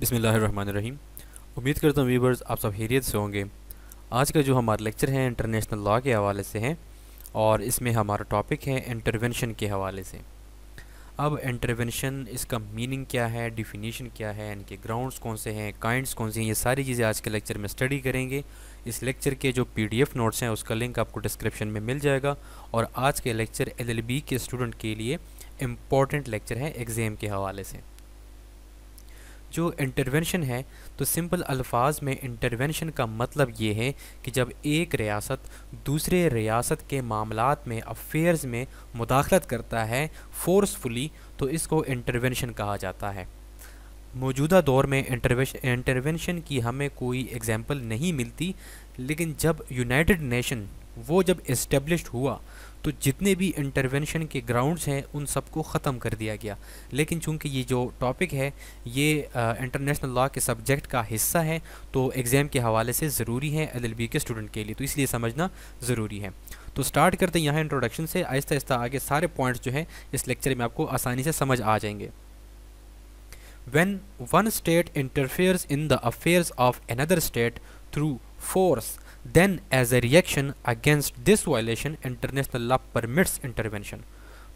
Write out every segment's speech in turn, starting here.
बसमीम उम्मीद करता हूँ वीवर्स आप सब हैरियत से होंगे आज का जो हमारा लेक्चर है इंटरनेशनल लॉ के हवाले से है और इसमें हमारा टॉपिक है इंटरवेंशन के हवाले से अब इंटरवेंशन इसका मीनिंग क्या है डिफिनीशन क्या है इनके ग्राउंड्स कौन से हैं काइंड्स कौन से हैं ये सारी चीज़ें आज के लेक्चर में स्टडी करेंगे इस लेक्चर के जो एफ नोट्स हैं उसका लिंक आपको डिस्क्रिप्शन में मिल जाएगा और आज के लेक्चर बी के स्टूडेंट के लिए इम्पॉर्टेंट लेक्चर है एग्ज़ाम के हवाले से जो इंटरवेंशन है तो सिंपल अल्फाज में इंटरवेंशन का मतलब ये है कि जब एक रियासत दूसरे रियासत के मामला में अफेयर्स में मुदाखलत करता है फोर्सफुली तो इसको इंटरवेंशन कहा जाता है मौजूदा दौर में इंटरवेंशन की हमें कोई एग्जाम्पल नहीं मिलती लेकिन जब यूनाइटेड नेशन वो जब इस्टेब्लिश हुआ तो जितने भी इंटरवेंशन के ग्राउंड्स हैं उन सबको ख़त्म कर दिया गया लेकिन चूंकि ये जो टॉपिक है ये इंटरनेशनल लॉ के सब्जेक्ट का हिस्सा है तो एग्ज़ाम के हवाले से ज़रूरी है एल के स्टूडेंट के लिए तो इसलिए समझना ज़रूरी है तो स्टार्ट करते हैं यहाँ इंट्रोडक्शन से आहिस्ता आहिस्ता आगे सारे पॉइंट्स जो हैं इस लेक्चर में आपको आसानी से समझ आ जाएंगे when one state interferes in the affairs of another state through force Then as a reaction against this violation international law permits intervention.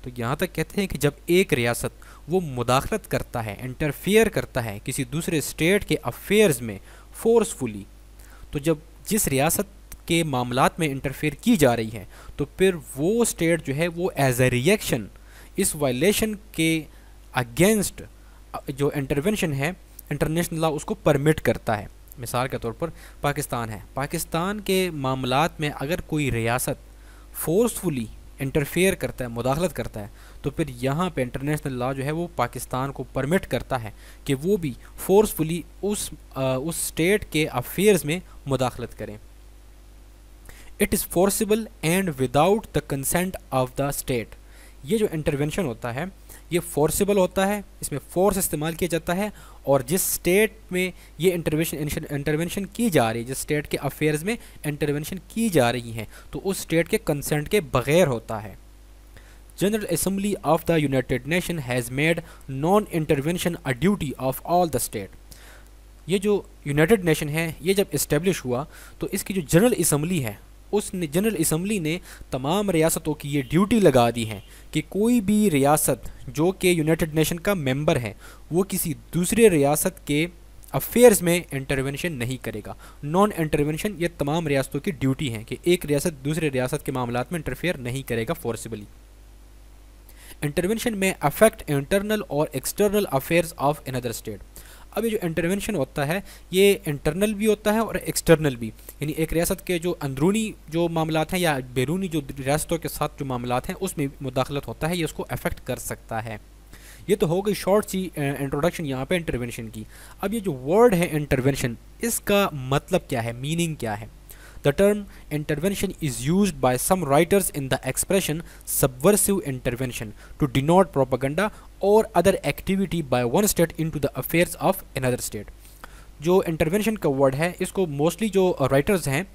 तो यहाँ तक कहते हैं कि जब एक रियासत वो मुदाखलत करता है इंटरफेयर करता है किसी दूसरे स्टेट के अफेयर्स में फोर्सफुली तो जब जिस रियासत के मामलात में इंटरफेयर की जा रही है तो फिर वो स्टेट जो है वो एज ए रिएक्शन इस वायलेशन के अगेंस्ट जो इंटरवेंशन है इंटरनेशनल लॉ उसको परमिट करता है मिसाल के तौर पर पाकिस्तान है पाकिस्तान के मामला में अगर कोई रियासत फोर्सफुली इंटरफेयर करता है मुदाखलत करता है तो फिर यहाँ पे इंटरनेशनल लॉ जो है वो पाकिस्तान को परमिट करता है कि वो भी फोर्सफुली उस आ, उस स्टेट के अफेयर्स में मुदाखलत करें it is forcible and without the consent of the state ये जो इंटरवेंशन होता है ये फोर्सेबल होता है इसमें फोर्स इस्तेमाल किया जाता है और जिस स्टेट में ये इंटरवेंशन इंटरवेंशन की जा रही है जिस स्टेट के अफेयर्स में इंटरवेंशन की जा रही है तो उस स्टेट के कंसेंट के बगैर होता है general assembly of the united nation has made non intervention a duty of all the state ये जो यूनाइटेड नेशन है ये जब इस्टेब्लिश हुआ तो इसकी जो जनरल इसम्बली है उस जनरल इसम्बली ने तमाम रियासतों की ये ड्यूटी लगा दी है कि कोई भी रियासत जो कि यूनाइटेड नेशन का मेंबर है वो किसी दूसरे रियासत के अफेयर्स में इंटरवेंशन नहीं करेगा नॉन इंटरवेंशन ये तमाम रियासतों की ड्यूटी है कि एक रियासत दूसरे रियासत के मामला में इंटरफेयर नहीं करेगा फोर्सिबली इंटरवेंशन में अफेक्ट इंटरनल और external affairs of another state अब ये जो इंटरवेंशन होता है ये इंटरनल भी होता है और एक्सटर्नल भी यानी एक रियासत के जो अंदरूनी जो मामला हैं या बैरूनी जो रियासतों के साथ जो मामला हैं उसमें मुदाखलत होता है ये उसको अफेक्ट कर सकता है ये तो हो गई शॉर्ट सी इंट्रोडक्शन यहाँ पे इंटरवेंशन की अब ये जो वर्ड है इंटरवेंशन इसका मतलब क्या है मीनिंग क्या है The term intervention is used by some writers in the expression subversive intervention to denote propaganda or other activity by one state into the affairs of another state. जो intervention का word है इसको mostly जो writers हैं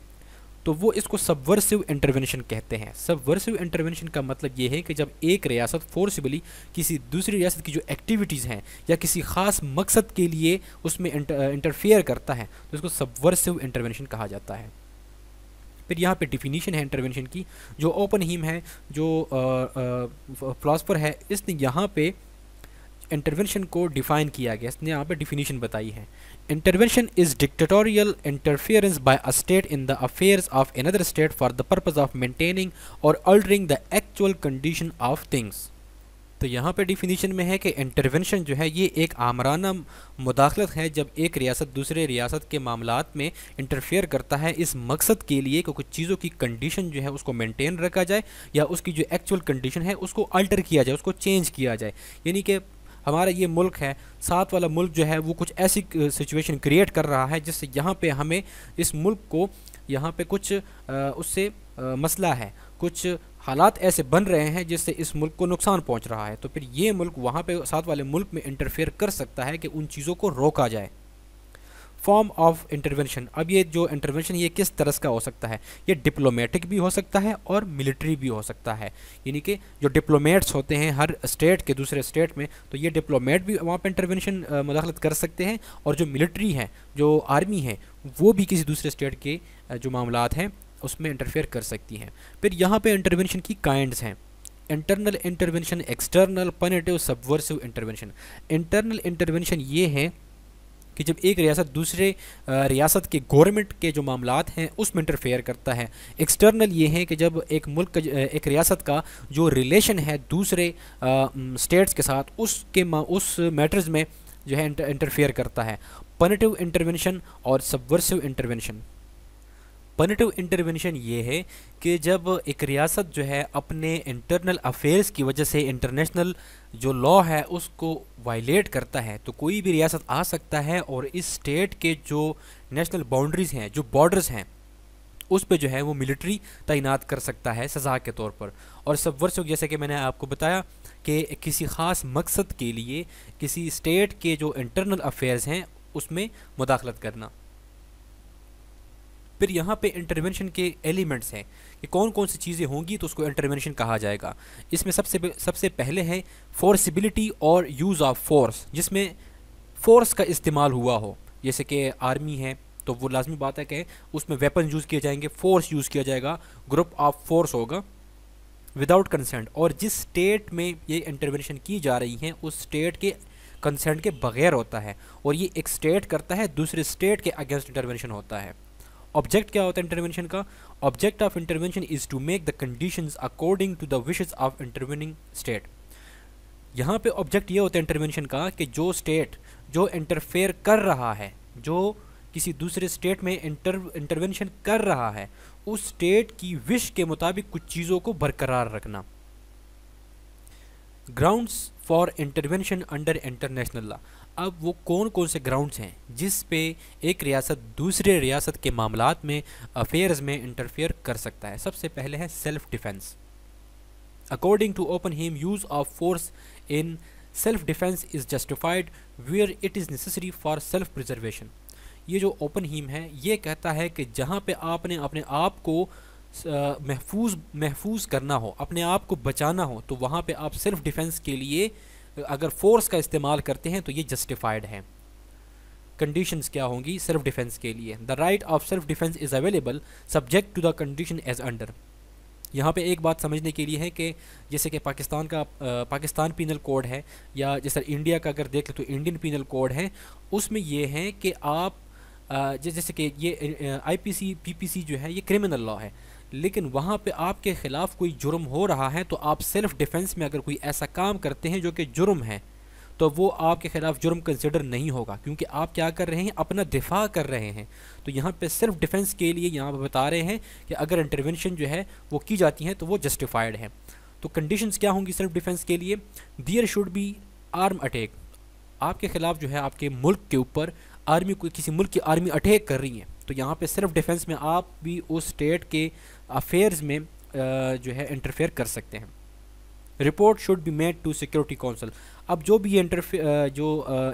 तो वो इसको subversive intervention कहते हैं सबवर्सिव इंटरवेंशन का मतलब ये है कि जब एक रियासत फोर्सिबली किसी दूसरी रियासत की जो एक्टिविटीज़ हैं या किसी ख़ास मकसद के लिए उसमें इंटरफेयर करता है तो इसको सबवर्सिव इंटरवेंशन कहा जाता है फिर यहाँ पे डिफिनीशन है इंटरवेंशन की जो ओपन हीम है जो फ्लासफर है इसने यहाँ पे इंटरवेंशन को डिफाइन किया गया इसने यहाँ पे डिफिनीशन बताई है intervention is dictatorial interference by a state in the affairs of another state for the purpose of maintaining और altering the actual condition of things तो यहाँ पे डिफिनीशन में है कि इंटरवेंशन जो है ये एक आमराना मुदाखलत है जब एक रियासत दूसरे रियासत के मामला में इंटरफेयर करता है इस मकसद के लिए कि कुछ चीज़ों की कंडीशन जो है उसको मेनटेन रखा जाए या उसकी जो एक्चुअल कंडीशन है उसको अल्टर किया जाए उसको चेंज किया जाए यानी कि हमारा ये मुल्क है साथ वाला मुल्क जो है वो कुछ ऐसी सिचुएशन क्रिएट कर रहा है जिससे यहाँ पे हमें इस मुल्क को यहाँ पे कुछ आ, उससे आ, मसला है कुछ हालात ऐसे बन रहे हैं जिससे इस मुल्क को नुकसान पहुंच रहा है तो फिर ये मुल्क वहाँ पे साथ वाले मुल्क में इंटरफेयर कर सकता है कि उन चीज़ों को रोका जाए फॉर्म ऑफ इंटरवेंशन अब ये जो इंटरवेंशन ये किस तरह का हो सकता है ये डिप्लोमेटिक भी हो सकता है और मिलिट्री भी हो सकता है यानी कि जो डिप्लोमेट्स होते हैं हर स्टेट के दूसरे स्टेट में तो ये डिप्लोमेट भी वहाँ पर इंटरवेंशन मुदाखलत कर सकते हैं और जो मिलिट्री है जो आर्मी है वो भी किसी दूसरे स्टेट के जो मामला हैं उसमें इंटरफेयर कर सकती हैं फिर यहाँ पे इंटरवेंशन की काइंड्स हैं internal intervention external punitive subversive intervention internal intervention ये हैं कि जब एक रियासत दूसरे रियासत के गवर्नमेंट के जो मामला हैं उसमें इंटरफेयर करता है एक्सटर्नल ये हैं कि जब एक मुल्क का एक रियासत का जो रिलेशन है दूसरे स्टेट्स के साथ उसके उस मैटर्स में जो है इंटरफेयर करता है पनेटिव इंटरवेंशन और सबवर्सिव इंटरवेंशन पनिटिव इंटरवेंशन ये है कि जब एक रियासत जो है अपने इंटरनल अफेयर्स की वजह से इंटरनेशनल जो लॉ है उसको वायलेट करता है तो कोई भी रियासत आ सकता है और इस स्टेट के जो नेशनल बाउंड्रीज़ हैं जो बॉर्डर्स हैं उस पर जो है वो मिलिट्री तैनात कर सकता है सज़ा के तौर पर और सब वर्षों जैसे कि मैंने आपको बताया कि किसी ख़ास मकसद के लिए किसी स्टेट के जो इंटरनल अफेयर्स हैं उसमें मुदाखलत करना फिर यहाँ पे इंटरवेंशन के एलिमेंट्स हैं कि कौन कौन सी चीज़ें होंगी तो उसको इंटरवेंशन कहा जाएगा इसमें सबसे सबसे पहले है फोर्सिबिलिटी और यूज़ ऑफ फोर्स जिसमें फ़ोर्स का इस्तेमाल हुआ हो जैसे कि आर्मी है तो वो लाजमी बात है कि उसमें वेपन यूज़ किए जाएंगे फ़ोर्स यूज़ किया जाएगा ग्रुप ऑफ फोर्स होगा विदाउट कंसेंट और जिस स्टेट में ये इंटरवेंशन की जा रही है उस स्टेट के कंसेंट के बगैर होता है और ये एक स्टेट करता है दूसरे स्टेट के अगेंस्ट इंटरवेंशन होता है ऑब्जेक्ट क्या होता है इंटरवेंशन का object of intervention is to make the condition according to the wishes of intervening state यहाँ पे ऑब्जेक्ट ये होता है इंटरवेंशन का कि जो स्टेट जो इंटरफेयर कर रहा है जो किसी दूसरे स्टेट में इंटर इंटरवेंशन कर रहा है उस स्टेट की विश के मुताबिक कुछ चीज़ों को बरकरार रखना grounds for intervention under international law अब वो कौन कौन से ग्राउंड्स हैं जिस पे एक रियासत दूसरे रियासत के मामला में अफेयर्स में इंटरफेयर कर सकता है सबसे पहले है self defence according to Oppenheim use of force in self defence is justified where it is necessary for self preservation ये जो ओपन हीम है ये कहता है कि जहाँ पे आपने अपने आप को महफूज महफूज करना हो अपने आप को बचाना हो तो वहाँ पे आप सेल्फ डिफेंस के लिए अगर फोर्स का इस्तेमाल करते हैं तो ये जस्टिफाइड है कंडीशंस क्या होंगी सेल्फ डिफेंस के लिए the right of self defence is available subject to the condition as under यहाँ पे एक बात समझने के लिए है कि जैसे कि पाकिस्तान का आ, पाकिस्तान पीनल कोड है या जैसे इंडिया का अगर देख लें तो इंडियन पीनल कोड है उसमें यह है कि आप आ, जैसे कि ये आईपीसी पीपीसी जो है ये क्रिमिनल लॉ है लेकिन वहाँ पे आपके ख़िलाफ़ कोई जुर्म हो रहा है तो आप सेल्फ़ डिफेंस में अगर कोई ऐसा काम करते हैं जो कि जुर्म है तो वो आपके ख़िलाफ़ जुर्म कंसिडर नहीं होगा क्योंकि आप क्या कर रहे हैं अपना दिफा कर रहे हैं तो यहाँ पे सिर्फ डिफेंस के लिए यहाँ पर बता रहे हैं कि अगर इंटरवेंशन जो है वो की जाती हैं तो वो जस्टिफाइड है तो कंडीशंस क्या होंगी सेल्फ़ डिफेंस के लिए there should be arm attack आपके ख़िलाफ़ जो है आपके मुल्क के ऊपर आर्मी कोई किसी मुल्क की आर्मी अटैक कर रही है तो यहाँ पे सेल्फ डिफेंस में आप भी उस स्टेट के अफेयर्स में जो है इंटरफेयर कर सकते हैं report should be made to security council अब जो भी ये इंटरफे जो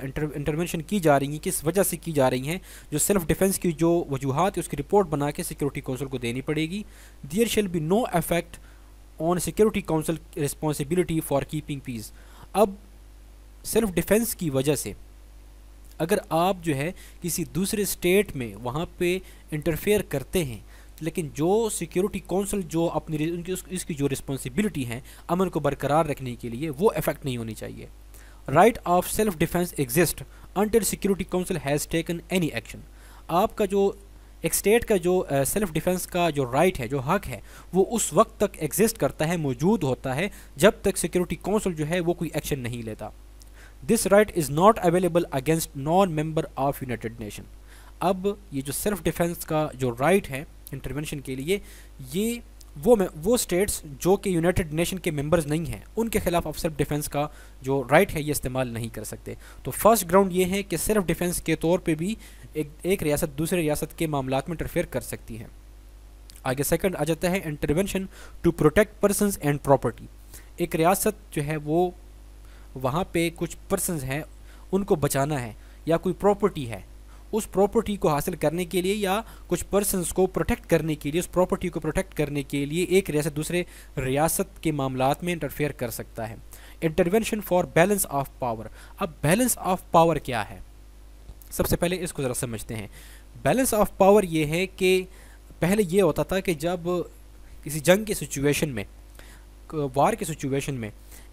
इंटरवेंशन की जा रही है किस वजह से की जा रही हैं जो सेल्फ डिफेंस की जो वजूहत है उसकी रिपोर्ट बना के सिक्योरिटी काउंसिल को देनी पड़ेगी there shall be no affect on security council responsibility for keeping peace अब सेल्फ डिफेंस की वजह से अगर आप जो है किसी दूसरे स्टेट में वहाँ पे इंटरफेयर करते हैं लेकिन जो सिक्योरिटी काउंसिल जो अपनी उनकी इसकी जो रिस्पॉन्सिबिलिटी है अमन को बरकरार रखने के लिए वो अफेक्ट नहीं होनी चाहिए right of self defence exist until security council has taken any action आपका जो एक स्टेट का जो सेल्फ डिफेंस का जो राइट है जो हक है वो उस वक्त तक एग्जिस्ट करता है मौजूद होता है जब तक सिक्योरिटी काउंसिल जो है वो कोई एक्शन नहीं लेता this right is not available against non member of united nation अब ये जो सेल्फ डिफेंस का जो राइट है इंटरवेंशन के लिए ये वो वो स्टेट्स जो कि यूनाइटेड नेशन के मेंबर्स नहीं हैं उनके खिलाफ आप सिर्फ डिफेंस का जो राइट है ये इस्तेमाल नहीं कर सकते तो फर्स्ट ग्राउंड ये है कि सिर्फ डिफेंस के तौर पे भी एक एक रियासत दूसरे रियासत के मामला में इंटरफेयर कर सकती है आगे सेकंड आ जाता है intervention to protect persons and property एक रियासत जो है वो वहाँ पर कुछ पर्सनस हैं उनको बचाना है या कोई प्रॉपर्टी है उस प्रॉपर्टी को हासिल करने के लिए या कुछ पर्सनस को प्रोटेक्ट करने के लिए उस प्रॉपर्टी को प्रोटेक्ट करने के लिए एक रियासत दूसरे रियासत के मामला में इंटरफेयर कर सकता है intervention for balance of power अब बैलेंस ऑफ पावर क्या है सबसे पहले इसको ज़रा समझते हैं बैलेंस ऑफ पावर ये है कि पहले ये होता था कि जब किसी जंग के सिचुएशन में वार के सिचुएशन में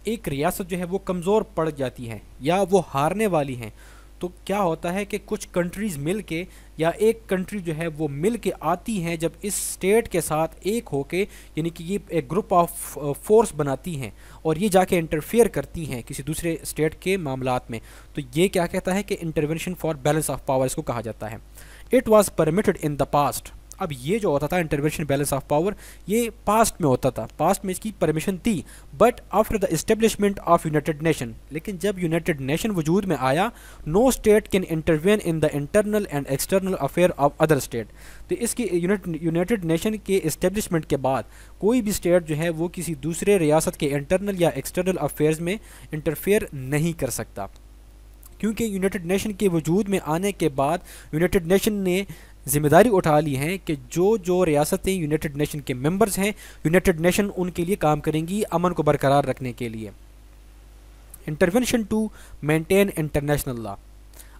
एक रियासत जो है वो कमज़ोर पड़ जाती है या वो हारने वाली हैं तो क्या होता है कि कुछ कंट्रीज़ मिल के या एक कंट्री जो है वो मिल के आती हैं जब इस स्टेट के साथ एक हो के यानी कि ये एक ग्रुप ऑफ फोर्स बनाती हैं और ये जाके इंटरफेयर करती हैं किसी दूसरे स्टेट के मामला में तो ये क्या कहता है कि intervention for balance of power इसको कहा जाता है it was permitted in the past अब ये जो होता था इंटरवेंशन बैलेंस ऑफ पावर ये पास्ट में होता था पास्ट में इसकी परमिशन थी but after the establishment of united nation लेकिन जब यूनाइटेड नेशन वजूद में आया no state can intervene in the internal and external affair of other state तो इसकी यूनाइटेड नेशन के इस्टेब्लिशमेंट के बाद कोई भी स्टेट जो है वो किसी दूसरे रियासत के इंटरनल या एक्सटर्नल अफेयर्स में इंटरफेयर नहीं कर सकता क्योंकि यूनाइटेड नेशन के वजूद में आने के बाद यूनाइटेड नेशन ने जिम्मेदारी उठा ली है कि जो जो रियासतें यूनाइटेड नेशन के मेंबर्स हैं यूनाइटेड नेशन उनके लिए काम करेंगी अमन को बरकरार रखने के लिए intervention to maintain international law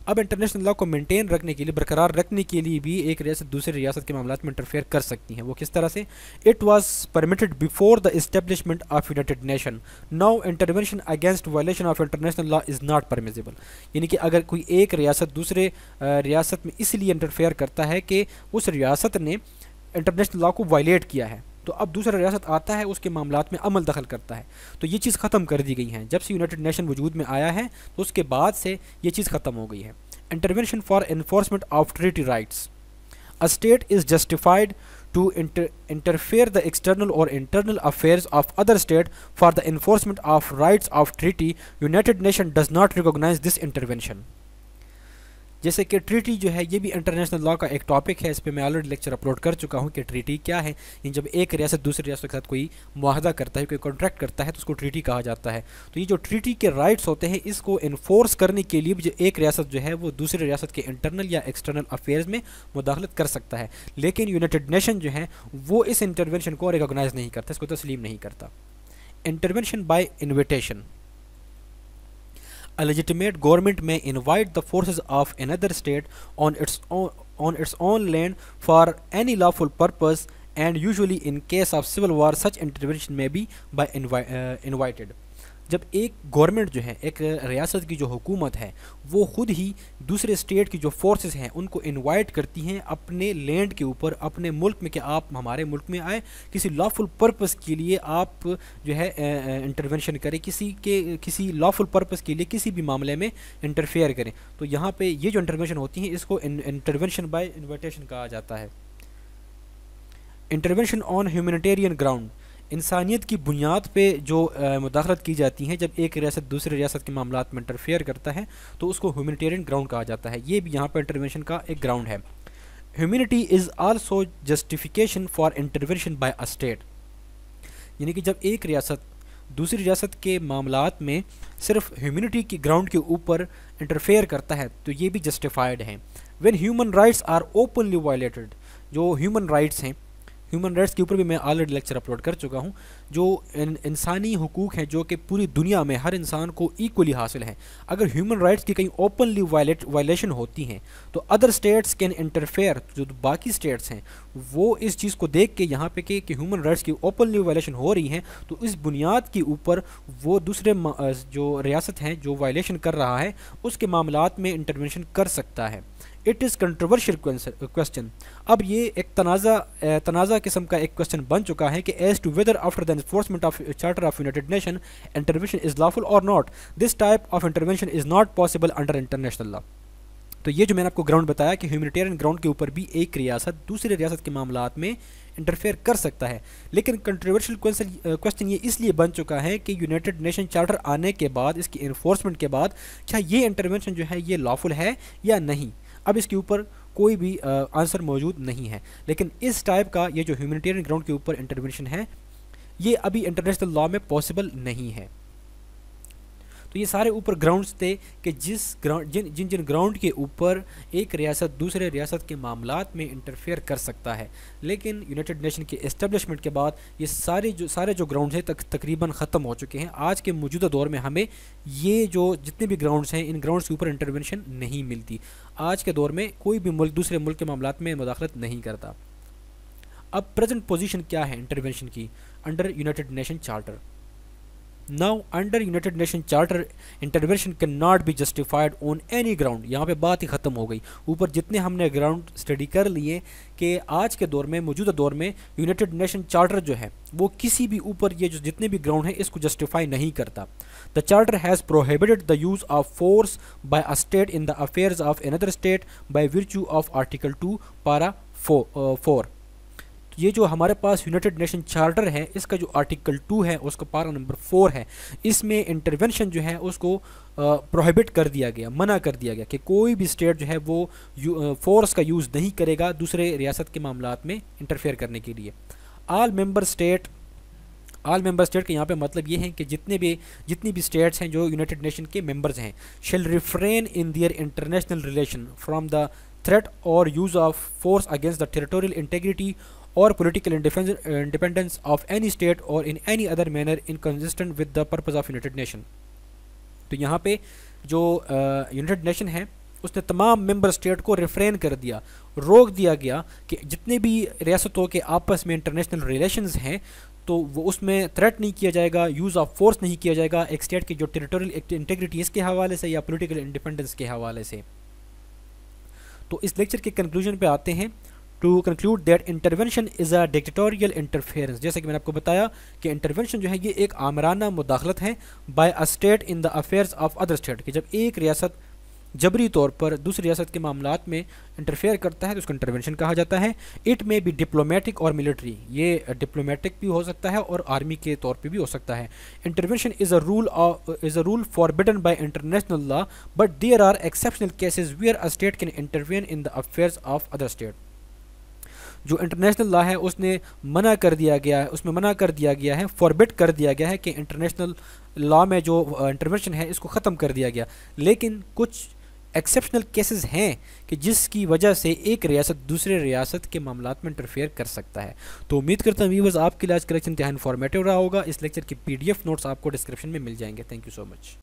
अब इंटरनेशनल लॉ को मेंटेन रखने के लिए बरकरार रखने के लिए भी एक रियासत दूसरी रियासत के मामला में इंटरफेयर कर सकती है वो किस तरह से it was permitted before the establishment of united nation now intervention against violation of international law is not permissible यानी कि अगर कोई एक रियासत दूसरे रियासत में इसलिए इंटरफेयर करता है कि उस रियासत ने इंटरनेशनल लॉ को वायलेट किया है तो अब दूसरा रियासत आता है उसके मामला में अमल दखल करता है तो ये चीज़ ख़त्म कर दी गई है जब से यूनाइटेड नेशन वजूद में आया है तो उसके बाद से ये चीज़ ख़त्म हो गई है intervention for enforcement of treaty rights a state is justified to interfere the external और internal affairs of other state for the enforcement of rights of treaty united nation does not recognise this intervention जैसे कि treaty जो है ये भी international law का एक topic है इस पर मैं ऑलरेडी लेक्चर अपलोड कर चुका हूँ कि ट्रीटी क्या है जब एक रियासत दूसरी रियासत के साथ कोई मुहदा करता है कोई कॉन्ट्रैक्ट करता है तो उसको ट्रीटी कहा जाता है तो ये जो ट्रीटी के राइट्स होते हैं इसको इन्फोर्स करने के लिए जो एक रियासत जो है वो दूसरे रियासत के इंटरनल या एक्सटर्नल अफेयर्स में मुदाखलत कर सकता है लेकिन यूनाइटेड नेशन जो है वो इस इंटरवेंशन को रिकोगनाइज़ नहीं करता इसको तस्लीम नहीं करता intervention by invitation A legitimate government may invite the forces of another state on its own, on its own land for any lawful purpose and usually in case of civil war such intervention may be by invi uh, invited. जब एक government जो है एक रियासत की जो हुकूमत है वो ख़ुद ही दूसरे स्टेट की जो फोर्सेस हैं उनको इनवाइट करती हैं अपने लैंड के ऊपर अपने मुल्क में कि आप हमारे मुल्क में आए किसी लॉफुल पर्पस के लिए आप जो है इंटरवेंशन करें किसी के किसी लॉफुल पर्पस के लिए किसी भी मामले में इंटरफेयर करें तो यहाँ पर ये जो इंटरवेंशन होती हैं इसको इंटरवेंशन बाई इन्विटेशन कहा जाता है इंटरवेंशन ऑन ह्यूमनिटेरियन ग्राउंड इंसानियत की बुनियाद पे जो मुदाखलत की जाती है जब एक रियासत दूसरे रियासत के मामला में इंटरफेयर करता है तो उसको ह्यूमिटेरियन ग्राउंड कहा जाता है ये भी यहाँ पर इंटरवेंशन का एक ग्राउंड है humanity is also justification for intervention by a state यानी कि जब एक रियासत दूसरी रियासत के मामला में सिर्फ ह्यूमिनिटी के ग्राउंड के ऊपर इंटरफेयर करता है तो ये भी जस्टिफाइड है when human rights are openly violated जो ह्यूमन राइट्स हैं ह्यूमन राइट्स के ऊपर भी मैं ऑलरेडी लेक्चर अपलोड कर चुका हूँ जो इंसानी हकूक़ हैं जो कि पूरी दुनिया में हर इंसान को इक्वली हासिल हैं अगर ह्यूमन राइट्स की कहीं ओपनली वायलेट वायलेशन होती हैं तो अदर स्टेट्स कैन इंटरफेयर जो बाकी स्टेट्स हैं वो इस चीज़ को देख के यहाँ पे कि ह्यूमन राइट्स की ओपनली वायलेशन हो रही हैं तो इस बुनियाद के ऊपर वो दूसरे जो रियासत हैं जो वायलेशन कर रहा है उसके मामला में इंटरवेंशन कर सकता है इट इज़ कंट्रोवर्शियल क्वेश्चन अब ये एक तनाज़ा तनाज़ा किस्म का एक क्वेश्चन बन चुका है कि as to whether after the enforcement of charter of united nation intervention is lawful और not this type of intervention is not possible under international law तो ये जो मैंने आपको ग्राउंड बताया कि ह्यूमिटेरियन ग्राउंड के ऊपर भी एक रियासत दूसरे रियासत के मामला में इंटरफेयर कर सकता है लेकिन कंट्रोवर्शियल क्वेश्चन ये इसलिए बन चुका है कि यूनाइटेड नेशन चार्टर आने के बाद इसकी इन्फोर्समेंट के बाद क्या ये इंटरवेंशन जो है ये लॉफुल है या नहीं अब इसके ऊपर कोई भी आंसर मौजूद नहीं है लेकिन इस टाइप का ये जो ह्यूमनिटेरियन ग्राउंड के ऊपर इंटरवेंशन है ये अभी इंटरनेशनल लॉ में पॉसिबल नहीं है तो ये सारे ऊपर ग्राउंड्स थे कि जिस ग्राउंड जिन जिन जिन ग्राउंड के ऊपर एक रियासत दूसरे रियासत के मामला में इंटरफेयर कर सकता है लेकिन यूनाइटेड नेशन के इस्टबलिशमेंट के बाद ये सारे जो सारे जो ग्राउंड हैं तक तकरीबन ख़त्म हो चुके हैं आज के मौजूदा दौर में हमें ये जो जितने भी ग्राउंड्स हैं इन ग्राउंड्स के ऊपर इंटरवेंशन नहीं मिलती आज के दौर में कोई भी मुल्क दूसरे मुल्क के मामला में मुदाखलत नहीं करता अब प्रेजेंट पोजीशन क्या है इंटरवेंशन की under united nation charter now under united nation charter intervention can not be justified on any ground यहाँ पे बात ही ख़त्म हो गई ऊपर जितने हमने ग्राउंड स्टडी कर लिए कि आज के दौर में मौजूदा दौर में यूनाइटेड नेशन चार्टर जो है वो किसी भी ऊपर ये जो जितने भी ग्राउंड हैं इसको जस्टिफाई नहीं करता the charter has prohibited the use of force by a state in the affairs of another state by virtue of article two para four ये जो हमारे पास यूनाइटेड नेशन चार्टर है इसका जो आर्टिकल टू है उसका पारा नंबर फोर है इसमें इंटरवेंशन जो है उसको प्रोहिबिट कर दिया गया मना कर दिया गया कि कोई भी स्टेट जो है वो फोर्स का यूज़ नहीं करेगा दूसरे रियासत के मामला में इंटरफेयर करने के लिए all member state all member state के यहाँ पे मतलब ये है कि जितने भी जितनी भी स्टेट्स हैं जो यूनाइटेड नेशन के मेंबर्स हैं shall refrain in their international relation from the threat और use of force against the territorial integrity or political uh, independence of any state or in any other manner inconsistent with the purpose of united nation तो यहाँ पे जो United uh, nation है उसने तमाम member state को refrain कर दिया रोक दिया गया कि जितने भी रियासतों के आपस में इंटरनेशनल रिलेशंस हैं तो वो उसमें थ्रेट नहीं किया जाएगा यूज़ ऑफ फोर्स नहीं किया जाएगा एक स्टेट की जो टेरिटोरियल इंटेग्रिटी इसके हवाले से या पॉलिटिकल इंडिपेंडेंस के हवाले से तो इस लेक्चर के कंक्लूजन पर आते हैं to conclude that intervention is a dictatorial interference जैसे कि मैंने आपको बताया कि इंटरवेंशन जो है ये एक आमराना मुदाखलत है by a state in the affairs of other state कि जब एक रियासत जबरी तौर पर दूसरी रियासत के मामला में इंटरफेयर करता है तो उसको इंटरवेंशन कहा जाता है इट मे बी डिप्लोमेटिक और मिलिट्री ये डिप्लोमेटिक भी हो सकता है और आर्मी के तौर पे भी हो सकता है intervention is a rule is a rule forbidden by international law but there are exceptional cases where a state can intervene in the affairs of other state जो इंटरनेशनल लॉ है उसने मना कर दिया गया है उसमें मना कर दिया गया है फॉरबिट कर दिया गया है कि इंटरनेशनल लॉ में जो इंटरवेंशन है इसको ख़त्म कर दिया गया लेकिन कुछ एक्सेप्शनल केसेस हैं कि जिसकी वजह से एक रियासत दूसरे रियासत के मामला में इंटरफेयर कर सकता है तो उम्मीद करता हूँ व्यूवर्स आपके लिए आज कलेक्शन इंतहा इन्फॉर्मेटिव रहा होगा इस लेक्चर की पीडीएफ नोट्स आपको डिस्क्रिप्शन में मिल जाएंगे थैंक यू सो मच